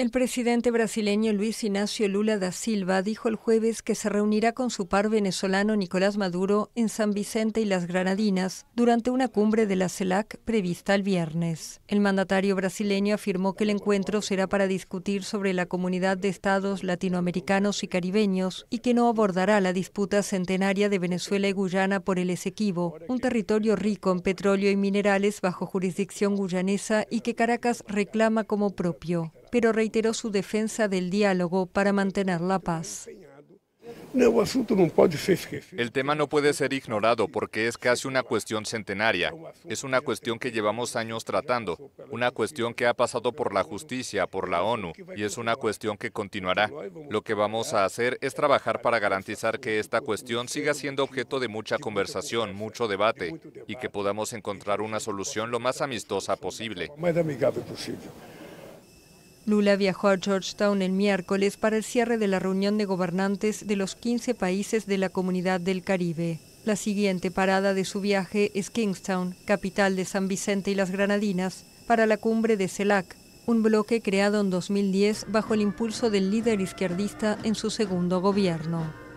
El presidente brasileño Luis Ignacio Lula da Silva dijo el jueves que se reunirá con su par venezolano Nicolás Maduro en San Vicente y las Granadinas durante una cumbre de la CELAC prevista el viernes. El mandatario brasileño afirmó que el encuentro será para discutir sobre la comunidad de estados latinoamericanos y caribeños y que no abordará la disputa centenaria de Venezuela y Guyana por el Esequibo, un territorio rico en petróleo y minerales bajo jurisdicción guyanesa y que Caracas reclama como propio pero reiteró su defensa del diálogo para mantener la paz. El tema no puede ser ignorado porque es casi una cuestión centenaria. Es una cuestión que llevamos años tratando, una cuestión que ha pasado por la justicia, por la ONU, y es una cuestión que continuará. Lo que vamos a hacer es trabajar para garantizar que esta cuestión siga siendo objeto de mucha conversación, mucho debate, y que podamos encontrar una solución lo más amistosa posible. Lula viajó a Georgetown el miércoles para el cierre de la reunión de gobernantes de los 15 países de la Comunidad del Caribe. La siguiente parada de su viaje es Kingstown, capital de San Vicente y las Granadinas, para la cumbre de CELAC, un bloque creado en 2010 bajo el impulso del líder izquierdista en su segundo gobierno.